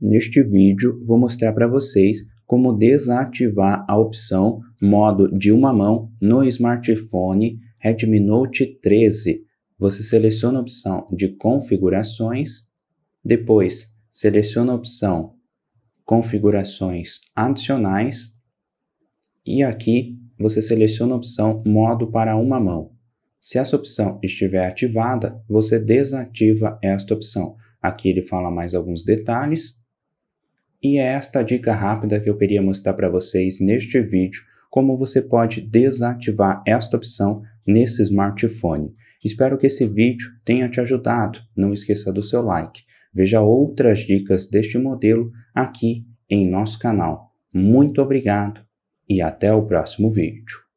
Neste vídeo, vou mostrar para vocês como desativar a opção modo de uma mão no smartphone Redmi Note 13. Você seleciona a opção de configurações, depois seleciona a opção configurações adicionais e aqui você seleciona a opção modo para uma mão. Se essa opção estiver ativada, você desativa esta opção. Aqui ele fala mais alguns detalhes e é esta dica rápida que eu queria mostrar para vocês neste vídeo, como você pode desativar esta opção nesse smartphone. Espero que esse vídeo tenha te ajudado. Não esqueça do seu like. Veja outras dicas deste modelo aqui em nosso canal. Muito obrigado e até o próximo vídeo.